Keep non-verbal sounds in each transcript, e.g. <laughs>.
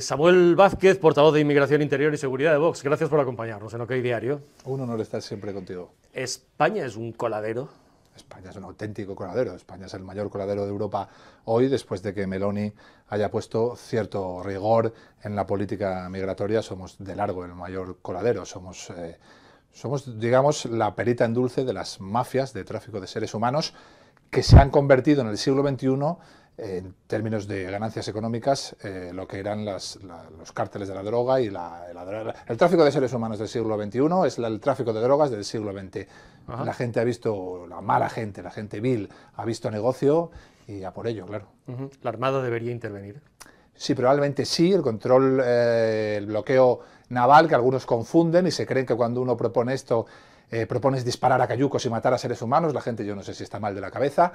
Samuel Vázquez, portavoz de Inmigración Interior y Seguridad de Vox, gracias por acompañarnos en OK Diario. Un honor estar siempre contigo. España es un coladero. España es un auténtico coladero. España es el mayor coladero de Europa hoy, después de que Meloni haya puesto cierto rigor en la política migratoria. Somos de largo el mayor coladero. Somos. Eh, somos, digamos, la perita en dulce de las mafias de tráfico de seres humanos que se han convertido en el siglo XXI en términos de ganancias económicas eh, lo que eran los cárteles de la droga y la, el tráfico de seres humanos del siglo XXI es el tráfico de drogas del siglo XX. La gente ha visto, la mala gente, la gente vil, ha visto negocio y a por ello, claro. ¿La Armada debería intervenir? Sí, probablemente sí, el control, eh, el bloqueo naval que algunos confunden y se creen que cuando uno propone esto eh, propones disparar a cayucos y matar a seres humanos, la gente yo no sé si está mal de la cabeza,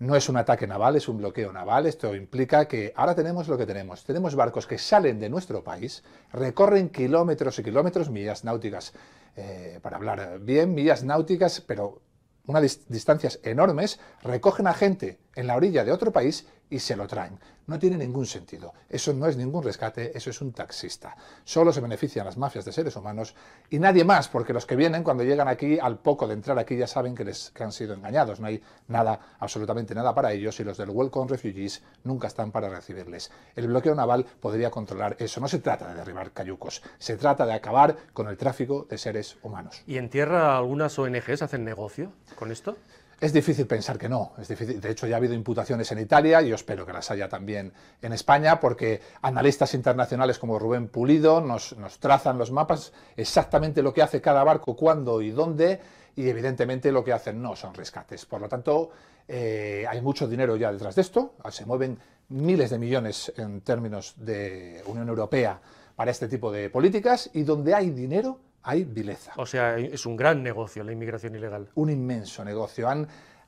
no es un ataque naval, es un bloqueo naval, esto implica que ahora tenemos lo que tenemos, tenemos barcos que salen de nuestro país, recorren kilómetros y kilómetros, millas náuticas, eh, para hablar bien, millas náuticas, pero unas distancias enormes, recogen a gente en la orilla de otro país y se lo traen. No tiene ningún sentido. Eso no es ningún rescate, eso es un taxista. Solo se benefician las mafias de seres humanos y nadie más, porque los que vienen cuando llegan aquí, al poco de entrar aquí, ya saben que, les, han sido engañados. No hay nada, absolutamente nada para ellos y los del Welcome Refugees nunca están para recibirles. El bloqueo naval podría controlar eso. No se trata de derribar cayucos, se trata de acabar con el tráfico de seres humanos. ¿Y en tierra algunas ONGs hacen negocio con esto? Es difícil pensar que no. De hecho, ya ha habido imputaciones en Italia y yo espero que las haya también en España, porque analistas internacionales como Rubén Pulido nos, trazan los mapas exactamente lo que hace cada barco, cuándo y dónde, y evidentemente lo que hacen no son rescates. Por lo tanto, eh, hay mucho dinero ya detrás de esto. Se mueven miles de millones en términos de Unión Europea para este tipo de políticas y donde hay dinero hay vileza. O sea, es un gran negocio la inmigración ilegal. Un inmenso negocio.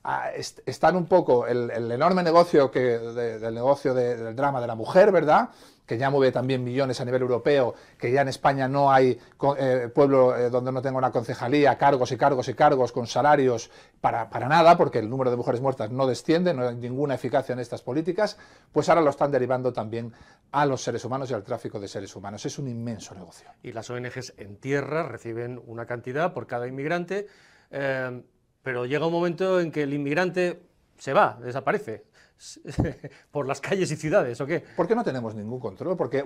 Ah, están un poco el, enorme negocio que, del negocio del drama de la mujer, ¿verdad? que ya mueve también millones a nivel europeo, que ya en España no hay eh, pueblo eh, donde no tenga una concejalía, cargos y cargos y cargos con salarios para, nada, porque el número de mujeres muertas no desciende, no hay ninguna eficacia en estas políticas, pues ahora lo están derivando también a los seres humanos y al tráfico de seres humanos. Es un inmenso negocio. Y las ONGs en tierra reciben una cantidad por cada inmigrante. Eh, pero llega un momento en que el inmigrante se va, desaparece. <laughs> por las calles y ciudades, ¿o qué? Porque no tenemos ningún control, porque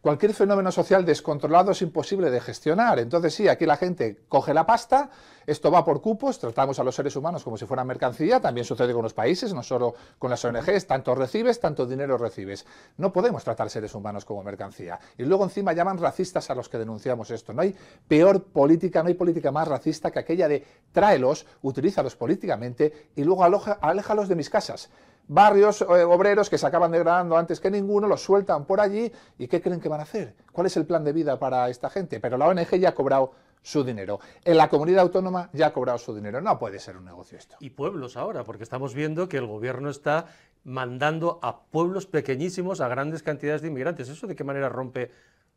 cualquier fenómeno social descontrolado es imposible de gestionar. Entonces sí, aquí la gente coge la pasta, esto va por cupos, tratamos a los seres humanos como si fueran mercancía, también sucede con los países, no solo con las ONGs, tanto recibes, tanto dinero recibes. No podemos tratar seres humanos como mercancía. Y luego encima llaman racistas a los que denunciamos esto. No hay peor política, no hay política más racista que aquella de tráelos, utilízalos políticamente y luego aléjalos de mis casas barrios eh, obreros que se acaban degradando antes que ninguno, los sueltan por allí y ¿qué creen que van a hacer? ¿Cuál es el plan de vida para esta gente? Pero la ONG ya ha cobrado su dinero. En la comunidad autónoma ya ha cobrado su dinero. No puede ser un negocio esto. Y pueblos ahora, porque estamos viendo que el gobierno está mandando a pueblos pequeñísimos a grandes cantidades de inmigrantes. ¿Eso de qué manera rompe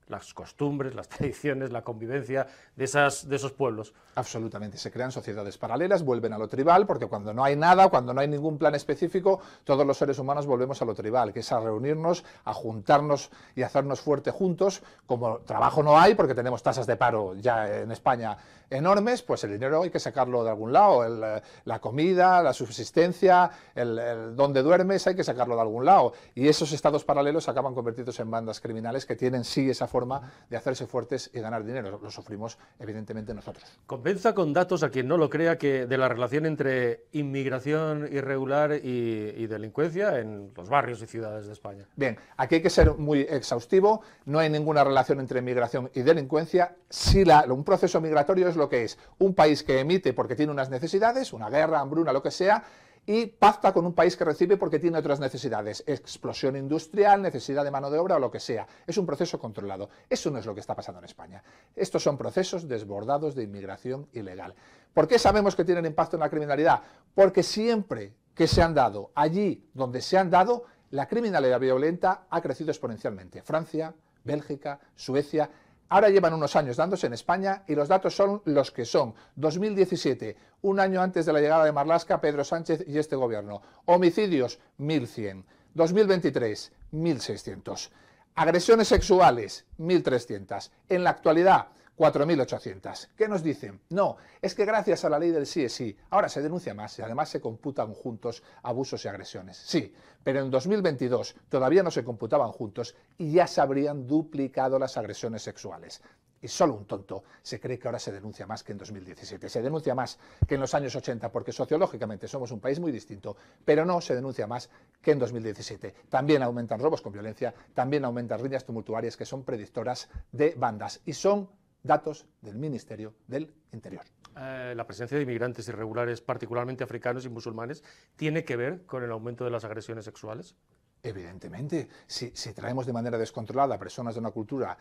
las costumbres, las <laughs> tradiciones, la convivencia de, esas, de esos pueblos. Absolutamente, se crean sociedades paralelas, vuelven a lo tribal, porque cuando no hay nada, cuando no hay ningún plan específico, todos los seres humanos volvemos a lo tribal, que es a reunirnos, a juntarnos y hacernos fuerte juntos, como trabajo no hay, porque tenemos tasas de paro ya en España enormes, pues el dinero hay que sacarlo de algún lado. Eh, la comida, la subsistencia, el, donde duermes, hay que sacarlo de algún lado. Y esos estados paralelos acaban convertidos en bandas criminales que tienen sí esa forma de hacerse fuertes y ganar dinero. Lo sufrimos evidentemente nosotros. convenza con datos a quien no lo crea que de la relación entre inmigración irregular y, delincuencia en los barrios y ciudades de España. Bien, aquí hay que ser muy exhaustivo. No hay ninguna relación entre inmigración y delincuencia. Si un proceso migratorio es lo que es. Un país que emite porque tiene unas necesidades, una guerra, hambruna, lo que sea, y pacta con un país que recibe porque tiene otras necesidades, explosión industrial, necesidad de mano de obra o lo que sea. Es un proceso controlado. Eso no es lo que está pasando en España. Estos son procesos desbordados de inmigración ilegal. ¿Por qué sabemos que tienen impacto en la criminalidad? Porque siempre que se han dado allí donde se han dado, la criminalidad violenta ha crecido exponencialmente. Francia, Bélgica, Suecia, Ahora llevan unos años dándose en España y los datos son los que son. 2017, un año antes de la llegada de Marlasca, Pedro Sánchez y este gobierno. Homicidios, 1.100. 2023, 1.600. Agresiones sexuales, 1.300. En la actualidad, 4.800. ¿Qué nos dicen? No, es que gracias a la ley del sí es sí, ahora se denuncia más y además se computan juntos abusos y agresiones. Sí, pero en 2022 todavía no se computaban juntos y ya se habrían duplicado las agresiones sexuales. Y solo un tonto se cree que ahora se denuncia más que en 2017. Se denuncia más que en los años 80 porque sociológicamente somos un país muy distinto, pero no se denuncia más que en 2017. También aumentan robos con violencia, también aumentan riñas tumultuarias que son predictoras de bandas y son datos del Ministerio del Interior. Eh, la presencia de inmigrantes irregulares, particularmente africanos y musulmanes, tiene que ver con el aumento de las agresiones sexuales. Evidentemente, si, traemos de manera descontrolada a personas de una cultura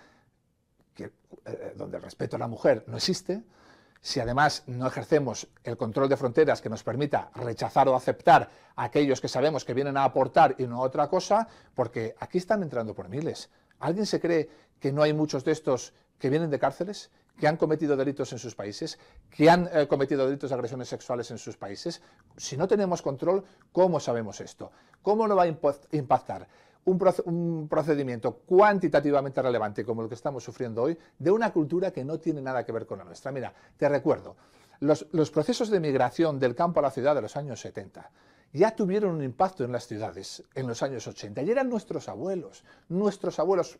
eh, donde el respeto a la mujer no existe, si además no ejercemos el control de fronteras que nos permita rechazar o aceptar a aquellos que sabemos que vienen a aportar y no a otra cosa, porque aquí están entrando por miles. ¿Alguien se cree que no hay muchos de estos que vienen de cárceles, que han cometido delitos en sus países, que han eh, cometido delitos de agresiones sexuales en sus países. Si no tenemos control, ¿cómo sabemos esto? ¿Cómo no va a impactar? un, procedimiento cuantitativamente relevante como el que estamos sufriendo hoy de una cultura que no tiene nada que ver con la nuestra. Mira, te recuerdo, los, procesos de migración del campo a la ciudad de los años 70 ya tuvieron un impacto en las ciudades en los años 80 y eran nuestros abuelos, nuestros abuelos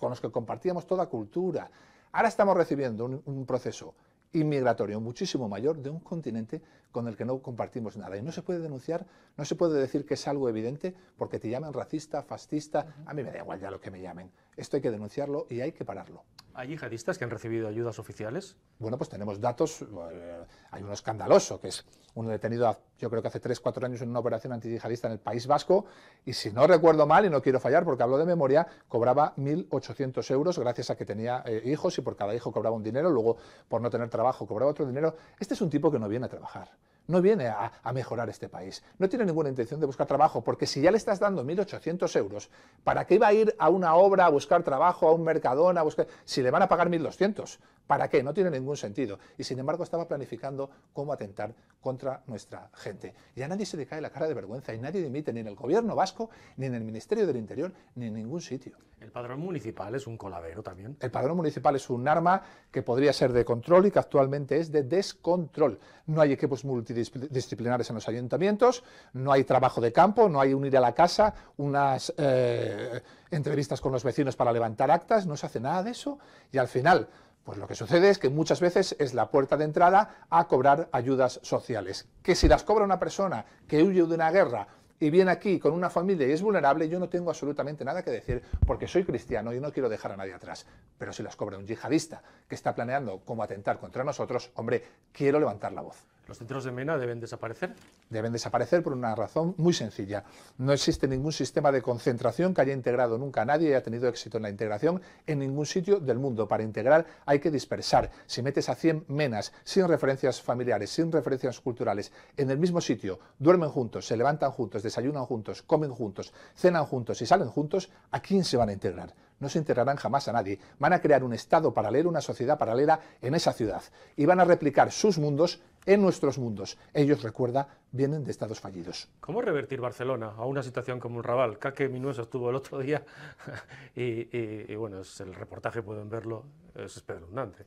con los que compartíamos toda cultura. Ahora estamos recibiendo un, proceso inmigratorio muchísimo mayor de un continente con el que no compartimos nada. Y no se puede denunciar, no se puede decir que es algo evidente porque te llaman racista, fascista, a mí me da igual ya lo que me llamen. Esto hay que denunciarlo y hay que pararlo. ¿Hay yihadistas que han recibido ayudas oficiales? Bueno, pues tenemos datos. Eh, hay uno escandaloso, que es uno detenido, yo creo que hace 3-4 años, en una operación anti-yihadista en el País Vasco. Y si no recuerdo mal, y no quiero fallar porque hablo de memoria, cobraba 1.800 euros gracias a que tenía eh, hijos y por cada hijo cobraba un dinero. Luego, por no tener trabajo, cobraba otro dinero. Este es un tipo que no viene a trabajar no viene a, mejorar este país, no tiene ninguna intención de buscar trabajo, porque si ya le estás dando 1.800 euros, ¿para qué iba a ir a una obra a buscar trabajo, a un mercadón? a buscar... si le van a pagar 1.200? ¿Para qué? No tiene ningún sentido. Y sin embargo estaba planificando cómo atentar contra nuestra gente. Ya nadie se le cae la cara de vergüenza y nadie dimite ni en el gobierno vasco, ni en el Ministerio del Interior, ni en ningún sitio. El padrón municipal es un coladero también. El padrón municipal es un arma que podría ser de control y que actualmente es de descontrol. No hay equipos multidisciplinares en los ayuntamientos, no hay trabajo de campo, no hay un ir a la casa, unas eh, entrevistas con los vecinos para levantar actas, no se hace nada de eso. Y al final, pues lo que sucede es que muchas veces es la puerta de entrada a cobrar ayudas sociales. Que si las cobra una persona que huye de una guerra y viene aquí con una familia y es vulnerable, yo no tengo absolutamente nada que decir porque soy cristiano y no quiero dejar a nadie atrás. Pero si las cobra un yihadista que está planeando cómo atentar contra nosotros, hombre, quiero levantar la voz. ¿Los centros de MENA deben desaparecer? Deben desaparecer por una razón muy sencilla. No existe ningún sistema de concentración que haya integrado nunca a nadie y haya tenido éxito en la integración en ningún sitio del mundo. Para integrar hay que dispersar. Si metes a 100 MENAs sin referencias familiares, sin referencias culturales, en el mismo sitio, duermen juntos, se levantan juntos, desayunan juntos, comen juntos, cenan juntos y salen juntos, ¿a quién se van a integrar? no se enterrarán jamás a nadie. Van a crear un Estado paralelo, una sociedad paralela en esa ciudad. Y van a replicar sus mundos en nuestros mundos. Ellos, recuerda, vienen de estados fallidos. ¿Cómo revertir Barcelona a una situación como un Raval? Caque Minuesa estuvo el otro día <laughs> y, bueno, es el reportaje pueden verlo, es espeluznante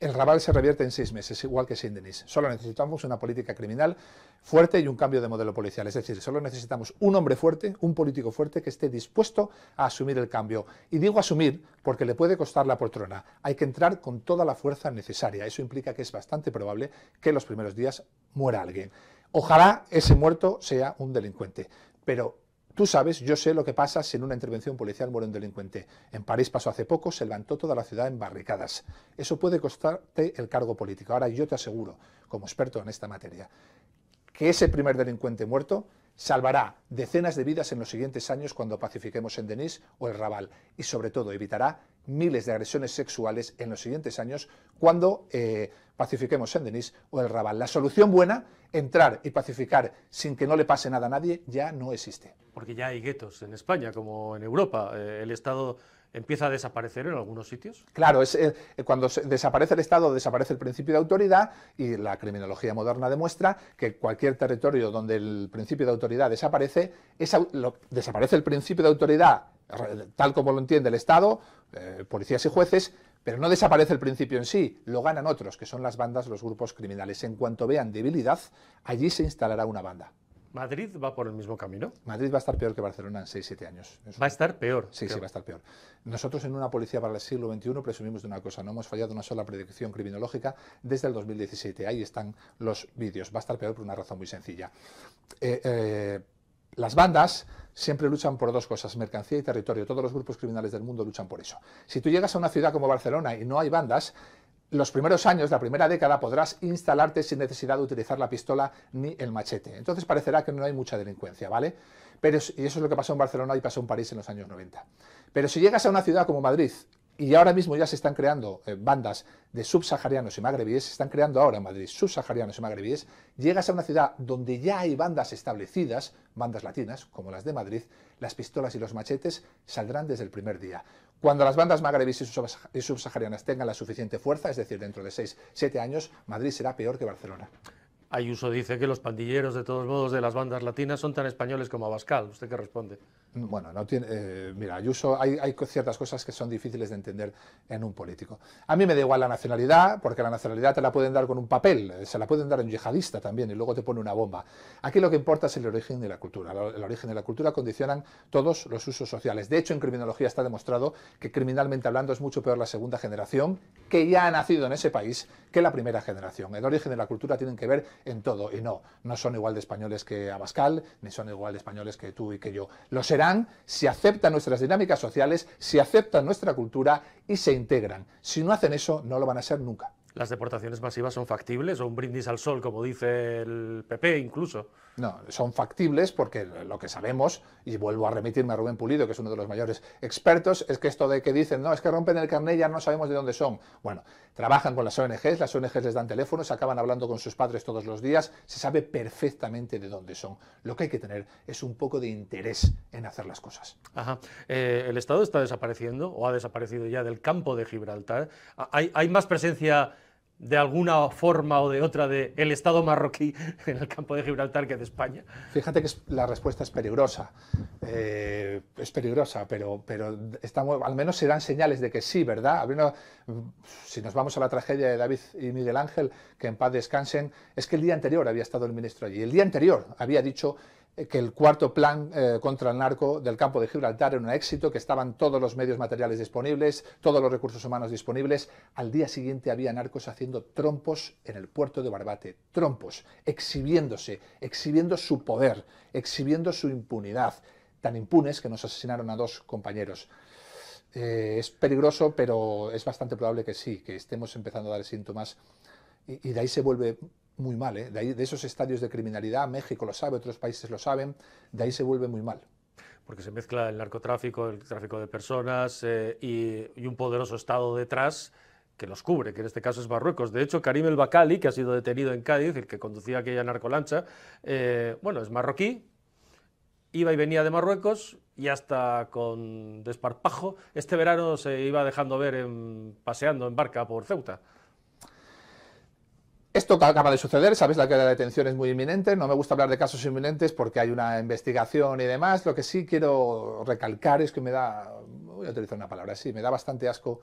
el rabal se revierte en seis meses, igual que denis Solo necesitamos una política criminal fuerte y un cambio de modelo policial. Es decir, solo necesitamos un hombre fuerte, un político fuerte que esté dispuesto a asumir el cambio. Y digo asumir porque le puede costar la poltrona. Hay que entrar con toda la fuerza necesaria. Eso implica que es bastante probable que en los primeros días muera alguien. Ojalá ese muerto sea un delincuente. Pero Tú sabes, yo sé lo que pasa si en una intervención policial muere un delincuente. En París pasó hace poco, se levantó toda la ciudad en barricadas. Eso puede costarte el cargo político. Ahora yo te aseguro, como experto en esta materia, que ese primer delincuente muerto salvará decenas de vidas en los siguientes años cuando pacifiquemos en Denis o el Raval y sobre todo evitará miles de agresiones sexuales en los siguientes años cuando eh, pacifiquemos en denis o el rabal La solución buena, entrar y pacificar sin que no le pase nada a nadie, ya no existe. Porque ya hay guetos en España, como en Europa. Eh, el Estado empieza a desaparecer en algunos sitios. Claro, es, eh, cuando desaparece el Estado, desaparece el principio de autoridad y la criminología moderna demuestra que cualquier territorio donde el principio de autoridad desaparece, desaparece el principio de autoridad tal como lo entiende el Estado eh, policías y jueces, pero no desaparece el principio en sí, lo ganan otros, que son las bandas, los grupos criminales. En cuanto vean debilidad, allí se instalará una banda. ¿Madrid va por el mismo camino? Madrid va a estar peor que Barcelona en 6-7 años. ¿Va a estar peor? Sí, sí, va a estar peor. Nosotros en una policía para el siglo XXI presumimos de una cosa, no hemos fallado una sola predicción criminológica desde el 2017. Ahí están los vídeos. Va a estar peor por una razón muy sencilla. Eh, eh, las bandas siempre luchan por dos cosas, mercancía y territorio. Todos los grupos criminales del mundo luchan por eso. Si tú llegas a una ciudad como Barcelona y no hay bandas, los primeros años, la primera década, podrás instalarte sin necesidad de utilizar la pistola ni el machete. Entonces parecerá que no hay mucha delincuencia, ¿vale? Pero, y eso es lo que pasó en Barcelona y pasó en París en los años 90. Pero si llegas a una ciudad como Madrid y ahora mismo ya se están creando eh, bandas de subsaharianos y magrebíes, se están creando ahora en Madrid subsaharianos y magrebíes, llegas a una ciudad donde ya hay bandas establecidas, bandas latinas, como las de Madrid, las pistolas y los machetes saldrán desde el primer día. Cuando las bandas magrebíes y subsaharianas tengan la suficiente fuerza, es decir, dentro de seis, siete años, Madrid será peor que Barcelona. Ayuso dice que los pandilleros, de todos modos, de las bandas latinas son tan españoles como Abascal. ¿Usted qué responde? bueno, no tiene, eh, mira, hay, hay, ciertas cosas que son difíciles de entender en un político. A mí me da igual la nacionalidad, porque la nacionalidad te la pueden dar con un papel, eh, se la pueden dar a un yihadista también y luego te pone una bomba. Aquí lo que importa es el origen de la cultura. El origen de la cultura condicionan todos los usos sociales. De hecho, en criminología está demostrado que criminalmente hablando es mucho peor la segunda generación que ya ha nacido en ese país que la primera generación. El origen de la cultura tienen que ver en todo y no, no son igual de españoles que Abascal, ni son igual de españoles que tú y que yo. Los se si aceptan nuestras dinámicas sociales, si aceptan nuestra cultura y se integran. Si no hacen eso, no lo van a ser nunca las deportaciones masivas son factibles o un brindis al sol, como dice el PP incluso. No, son factibles porque lo que sabemos, y vuelvo a remitirme a Rubén Pulido, que es uno de los mayores expertos, es que esto de que dicen, no, es que rompen el carnet, ya no sabemos de dónde son. Bueno, trabajan con las ONGs, las ONGs les dan teléfonos, acaban hablando con sus padres todos los días, se sabe perfectamente de dónde son. Lo que hay que tener es un poco de interés en hacer las cosas. Eh, el Estado está desapareciendo o ha desaparecido ya del campo de Gibraltar. hay más presencia de alguna forma o de otra del Estado marroquí <laughs> en el campo de Gibraltar que de España? Fíjate que la respuesta es peligrosa. Eh, es peligrosa, pero, al menos se dan señales de que sí, ¿verdad? si nos vamos a la tragedia de David y Miguel Ángel, que en paz descansen, es que el día anterior había estado el ministro allí. El día anterior había dicho eh, que el cuarto plan eh, contra el narco del campo de Gibraltar era un éxito, que estaban todos los medios materiales disponibles, todos los recursos humanos disponibles. Al día siguiente había narcos haciendo trompos en el puerto de Barbate, trompos, exhibiéndose, exhibiendo su poder, exhibiendo su impunidad, tan impunes que nos asesinaron a dos compañeros. Eh, es peligroso, pero es bastante probable que sí, que estemos empezando a dar síntomas y de ahí se vuelve muy mal. ¿eh? De, esos estadios de criminalidad, México lo sabe, otros países lo saben, de ahí se vuelve muy mal porque se mezcla el narcotráfico, el tráfico de personas eh, y, un poderoso Estado detrás que los cubre, que en este caso es Marruecos. De hecho, Karim el Bakali, que ha sido detenido en Cádiz, el que conducía aquella narcolancha, eh, bueno, es marroquí, iba y venía de Marruecos y hasta con desparpajo, este verano se iba dejando ver paseando en barca por Ceuta. Esto acaba de suceder, sabes, la que la detención es muy inminente, no me gusta hablar de casos inminentes porque hay una investigación y demás, lo que sí quiero recalcar es que me da, voy a utilizar una palabra así, me da bastante asco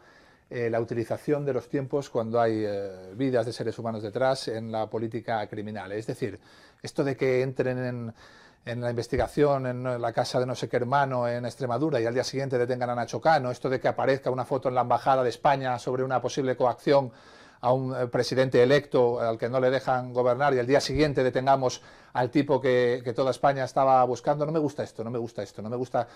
eh, la utilización de los tiempos cuando hay eh, vidas de seres humanos detrás en la política criminal. Es decir, esto de que entren en, en, la investigación en la casa de no sé qué hermano en Extremadura y al día siguiente detengan a Nacho Cano, esto de que aparezca una foto en la embajada de España sobre una posible coacción a un eh, presidente electo al que no le dejan gobernar y al día siguiente detengamos al tipo que, que toda España estaba buscando, no me gusta esto, no me gusta esto, no me gusta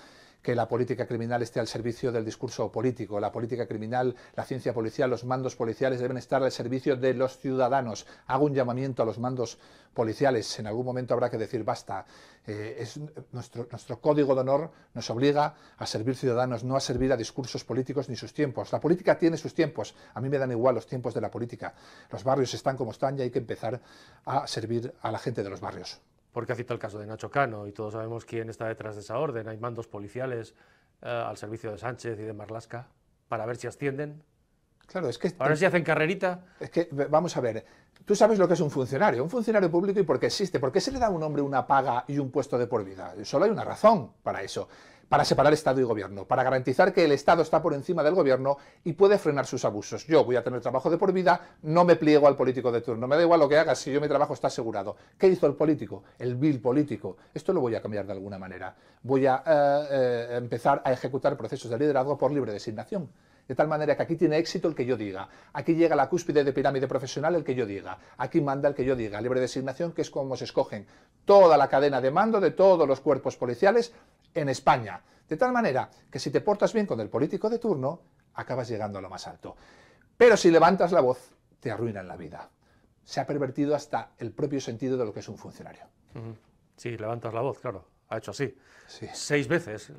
que la política criminal esté al servicio del discurso político. La política criminal, la ciencia policial, los mandos policiales deben estar al servicio de los ciudadanos. Hago un llamamiento a los mandos policiales. En algún momento habrá que decir basta. Eh, nuestro, nuestro código de honor nos obliga a servir ciudadanos, no a servir a discursos políticos ni sus tiempos. La política tiene sus tiempos. A mí me dan igual los tiempos de la política. Los barrios están como están y hay que empezar a servir a la gente de los barrios porque ha citado el caso de Nacho Cano y todos sabemos quién está detrás de esa orden. Hay mandos policiales eh, al servicio de Sánchez y de Marlasca para ver si ascienden. Claro, es que. Para ver si hacen carrerita. Es que, vamos a ver, tú sabes lo que es un funcionario. Un funcionario público y por qué existe. ¿Por qué se le da a un hombre una paga y un puesto de por vida? Solo hay una razón para eso para separar Estado y Gobierno, para garantizar que el Estado está por encima del Gobierno y puede frenar sus abusos. Yo voy a tener trabajo de por vida, no me pliego al político de turno, me da igual lo que haga, si yo mi trabajo está asegurado. ¿Qué hizo el político? El vil político. Esto lo voy a cambiar de alguna manera. Voy a eh, eh, empezar a ejecutar procesos de liderazgo por libre designación. De tal manera que aquí tiene éxito el que yo diga, aquí llega la cúspide de pirámide profesional el que yo diga, aquí manda el que yo diga, libre designación, que es como se escogen toda la cadena de mando de todos los cuerpos policiales en España. De tal manera que si te portas bien con el político de turno, acabas llegando a lo más alto. Pero si levantas la voz, te arruinan la vida. Se ha pervertido hasta el propio sentido de lo que es un funcionario. Sí, levantas la voz, claro ha hecho así. Sí. Seis veces.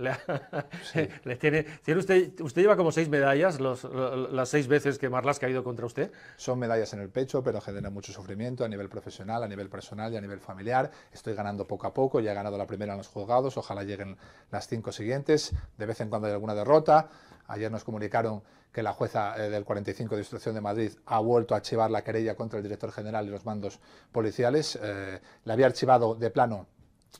<laughs> tiene, usted, lleva como seis medallas las seis veces que Marlasca ha ido contra usted. Son medallas en el pecho, pero genera mucho sufrimiento a nivel profesional, a nivel personal y a nivel familiar. Estoy ganando poco a poco, ya he ganado la primera en los juzgados, ojalá lleguen las cinco siguientes. De vez en cuando hay alguna derrota. Ayer nos comunicaron que la jueza eh, del 45 de Instrucción de Madrid ha vuelto a archivar la querella contra el director general y los mandos policiales. Eh, la había archivado de plano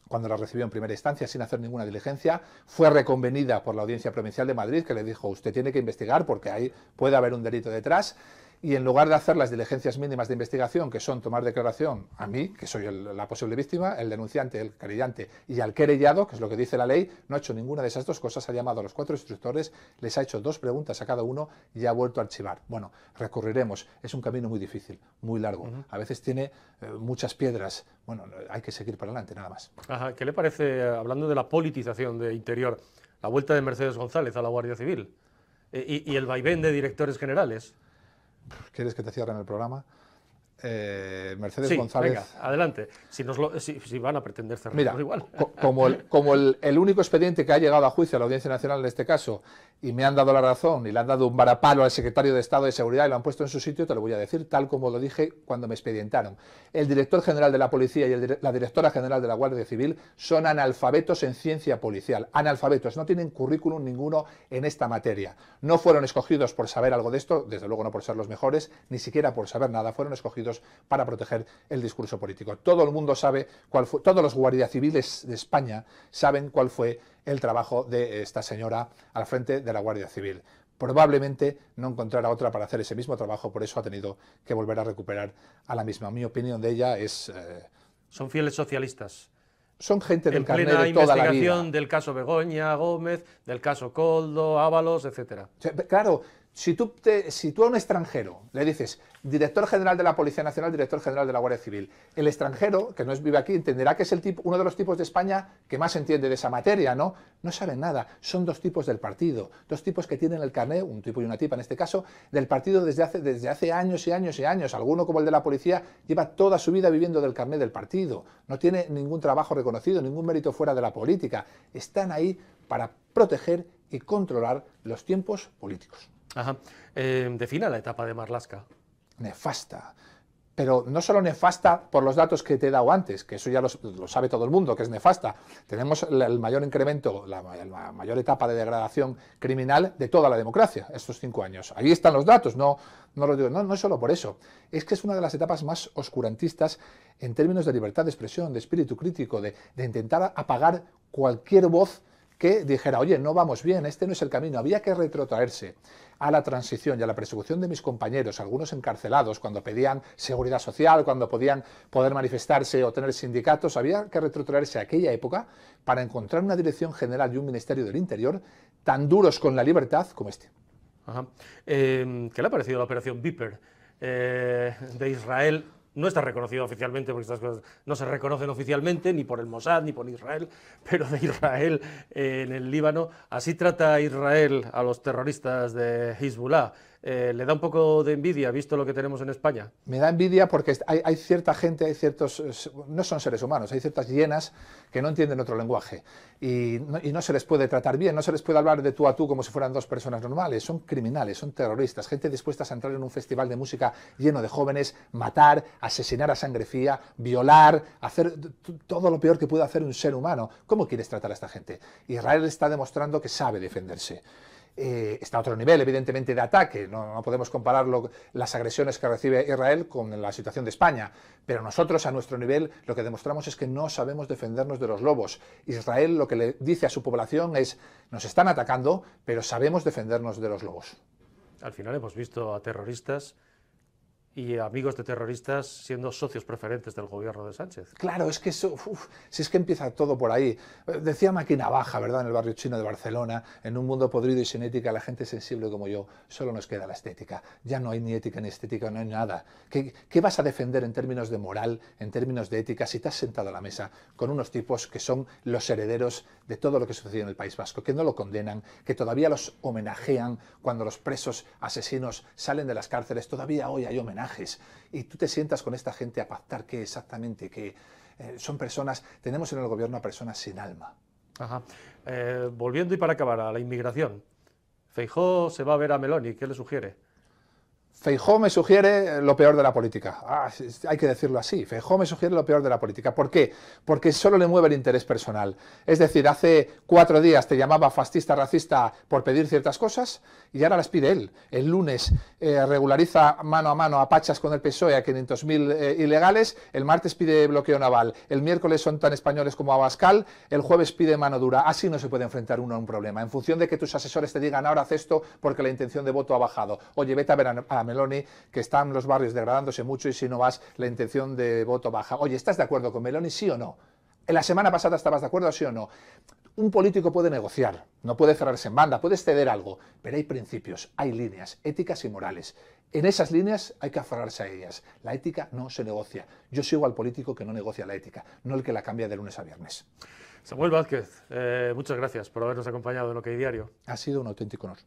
cuando la recibió en primera instancia sin hacer ninguna diligencia, fue reconvenida por la Audiencia Provincial de Madrid, que le dijo, usted tiene que investigar porque ahí puede haber un delito detrás y en lugar de hacer las diligencias mínimas de investigación, que son tomar declaración a mí, que soy la posible víctima, el denunciante, el querellante y al querellado, que es lo que dice la ley, no ha hecho ninguna de esas dos cosas, ha llamado a los cuatro instructores, les ha hecho dos preguntas a cada uno y ha vuelto a archivar. Bueno, recurriremos, es un camino muy difícil, muy largo, a veces tiene eh, muchas piedras, bueno, hay que seguir para adelante, nada más. ¿Qué le parece, eh, hablando de la politización de Interior, la vuelta de Mercedes González a la Guardia Civil eh, y, y el vaivén de directores generales? ¿quieres que te cierren el programa? Eh, Mercedes González. Venga, adelante. Si, van a pretender cerrar igual. como, el, único expediente que ha llegado a juicio a la Audiencia Nacional en este caso, y me han dado la razón, y le han dado un varapalo al secretario de Estado de Seguridad y lo han puesto en su sitio, te lo voy a decir, tal como lo dije cuando me expedientaron. El director general de la Policía y la directora general de la Guardia Civil son analfabetos en ciencia policial. Analfabetos, no tienen currículum ninguno en esta materia. No fueron escogidos por saber algo de esto, desde luego no por ser los mejores, ni siquiera por saber nada, fueron escogidos para proteger el discurso político. Todo el mundo sabe cuál fue, todos los guardias civiles de España saben cuál fue el trabajo de esta señora al frente de la Guardia Civil probablemente no encontrará otra para hacer ese mismo trabajo, por eso ha tenido que volver a recuperar a la misma. Mi opinión de ella es... Eh, son fieles socialistas. Son gente del en de toda la vida. investigación del caso Begoña, Gómez, del caso Coldo, Ábalos, etc. Claro, si tú, te, a un extranjero le dices director general de la Policía Nacional, director general de la Guardia Civil, el extranjero, que no es, vive aquí, entenderá que es el tipo, uno de los tipos de España que más entiende de esa materia, ¿no? No saben nada, son dos tipos del partido, dos tipos que tienen el carnet, un tipo y una tipa en este caso, del partido desde hace, desde hace años y años y años. Alguno como el de la policía lleva toda su vida viviendo del carnet del partido, no tiene ningún trabajo reconocido, ningún mérito fuera de la política. Están ahí para proteger y controlar los tiempos políticos. Ajá. Em, defina la etapa de Marlaska. Nefasta. Pero no solo nefasta por los datos que te he dado antes, que eso ya lo, sabe todo el mundo, que es nefasta. Tenemos el mayor incremento, la, mayor etapa de degradación criminal de toda la democracia, estos cinco años. Ahí están los datos, no, no lo digo. No, no solo por eso. Es que es una de las etapas más oscurantistas en términos de libertad de expresión, de espíritu crítico, de intentar apagar cualquier voz que dijera, oye, no vamos bien, este no es el camino, había que retrotraerse a la transición y a la persecución de mis compañeros, algunos encarcelados cuando pedían seguridad social, cuando podían poder manifestarse o tener sindicatos, había que retrotraerse a aquella época para encontrar una dirección general y un Ministerio del Interior tan duros con la libertad como este. Em, ¿Qué le ha parecido la operación Viper eh, de Israel no está reconocido oficialmente, porque estas cosas no se reconocen oficialmente, ni por el Mossad, ni por Israel, <laughs> pero de Israel eh, en el Líbano. Así trata Israel a los terroristas de Hezbollah. Eh, ¿le da un poco de envidia visto lo que tenemos en España? Me da envidia porque hay, cierta gente, hay ciertos, eh, no son seres humanos, hay ciertas llenas que no entienden otro lenguaje y no, se les puede tratar bien, no se les puede hablar de tú a tú como si fueran dos personas normales, son criminales, son terroristas, gente dispuesta a entrar en un festival de música lleno de jóvenes, matar, asesinar a sangre fría, violar, hacer todo lo peor que puede hacer un ser humano. ¿Cómo quieres tratar a esta gente? Israel está demostrando que sabe defenderse. Eh, está a otro nivel, evidentemente, de ataque. No, no podemos comparar las agresiones que recibe Israel con la situación de España. Pero nosotros, a nuestro nivel, lo que demostramos es que no sabemos defendernos de los lobos. Israel lo que le dice a su población es, nos están atacando, pero sabemos defendernos de los lobos. Al final hemos visto a terroristas y amigos de terroristas siendo socios preferentes del gobierno de Sánchez. Claro, es que eso, uf, si es que empieza todo por ahí. Eh, decía Máquina Baja, ¿verdad?, en el barrio chino de Barcelona, en un mundo podrido y sin ética, la gente sensible como yo, solo nos queda la estética. Ya no hay ni ética ni estética, no hay nada. ¿Qué, qué vas a defender en términos de moral, en términos de ética, si te has sentado a la mesa con unos tipos que son los herederos de todo lo que sucedió en el País Vasco, que no lo condenan, que todavía los homenajean cuando los presos asesinos salen de las cárceles? Todavía hoy hay homenaje y tú te sientas con esta gente a pactar que exactamente, que eh, son personas, tenemos en el gobierno a personas sin alma. Eh, volviendo y para acabar, a la inmigración. Feijó se va a ver a Meloni, ¿qué le sugiere? Feijó me sugiere lo peor de la política. Ah, hay que decirlo así. Feijó me sugiere lo peor de la política. ¿Por qué? Porque solo le mueve el interés personal. Es decir, hace cuatro días te llamaba fascista, racista por pedir ciertas cosas y ahora las pide él. El lunes eh, regulariza mano a mano a Pachas con el PSOE a 500.000 eh, ilegales. El martes pide bloqueo naval. El miércoles son tan españoles como Abascal. El jueves pide mano dura. Así no se puede enfrentar uno a un problema. En función de que tus asesores te digan ahora haz esto porque la intención de voto ha bajado. Oye, vete a ver a Meloni que están los barrios degradándose mucho y si no vas, la intención de voto baja. Oye, ¿estás de acuerdo con Meloni, sí o no? En la semana pasada estabas de acuerdo, sí o no. Un político puede negociar, no puede cerrarse en banda, puede ceder algo, pero hay principios, hay líneas éticas y morales. En esas líneas hay que aferrarse a ellas. La ética no se negocia. Yo sigo al político que no negocia la ética, no el que la cambia de lunes a viernes. Samuel Vázquez, eh, muchas gracias por habernos acompañado en OK Diario. Ha sido un auténtico honor.